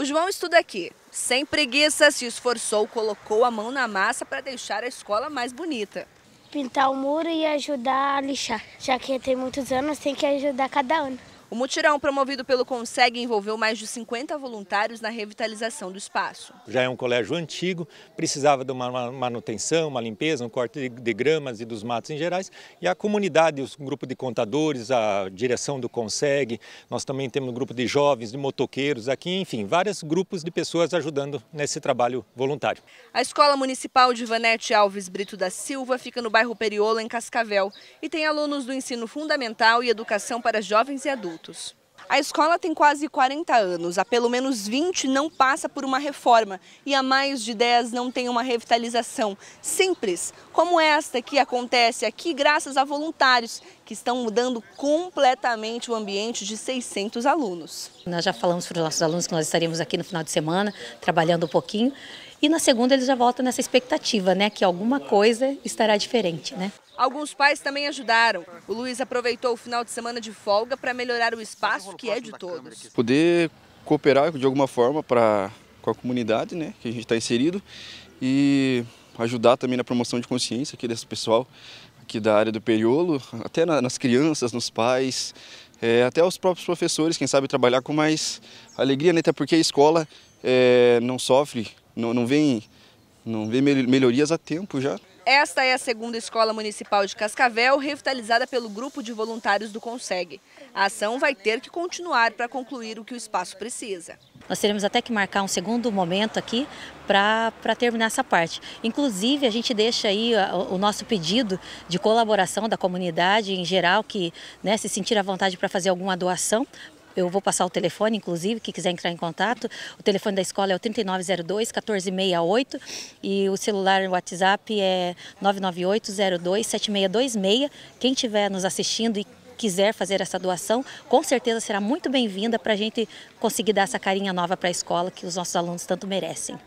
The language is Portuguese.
O João estuda aqui. Sem preguiça, se esforçou, colocou a mão na massa para deixar a escola mais bonita. Pintar o muro e ajudar a lixar. Já que tem muitos anos, tem que ajudar cada ano. O mutirão promovido pelo Conseg envolveu mais de 50 voluntários na revitalização do espaço. Já é um colégio antigo, precisava de uma manutenção, uma limpeza, um corte de gramas e dos matos em gerais. E a comunidade, o grupo de contadores, a direção do Conseg, nós também temos um grupo de jovens, de motoqueiros aqui, enfim, vários grupos de pessoas ajudando nesse trabalho voluntário. A Escola Municipal de Vanete Alves Brito da Silva fica no bairro Periola, em Cascavel, e tem alunos do ensino fundamental e educação para jovens e adultos adultos. A escola tem quase 40 anos, há pelo menos 20 não passa por uma reforma e há mais de 10 não tem uma revitalização simples, como esta que acontece aqui graças a voluntários que estão mudando completamente o ambiente de 600 alunos. Nós já falamos para os nossos alunos que nós estaríamos aqui no final de semana trabalhando um pouquinho e na segunda eles já voltam nessa expectativa, né, que alguma coisa estará diferente, né? Alguns pais também ajudaram. O Luiz aproveitou o final de semana de folga para melhorar o espaço que é de todos. Poder cooperar de alguma forma para com a comunidade, né, que a gente está inserido e ajudar também na promoção de consciência aqui desse pessoal aqui da área do Periolo, até na, nas crianças, nos pais, é, até os próprios professores, quem sabe trabalhar com mais alegria, né, até porque a escola é, não sofre não, não vem, não vem melhorias a tempo já. Esta é a segunda escola municipal de Cascavel, revitalizada pelo grupo de voluntários do Consegue. A ação vai ter que continuar para concluir o que o espaço precisa. Nós teremos até que marcar um segundo momento aqui para terminar essa parte. Inclusive, a gente deixa aí o, o, nosso pedido de colaboração da comunidade em geral, que né, se sentir à vontade para fazer alguma doação, eu vou passar o telefone, inclusive, que quiser entrar em contato. O telefone da escola é o 3902 1468 e o celular o WhatsApp é 998 02 7626. Quem estiver nos assistindo e quiser fazer essa doação, com certeza será muito bem-vinda para a gente conseguir dar essa carinha nova para a escola que os nossos alunos tanto merecem.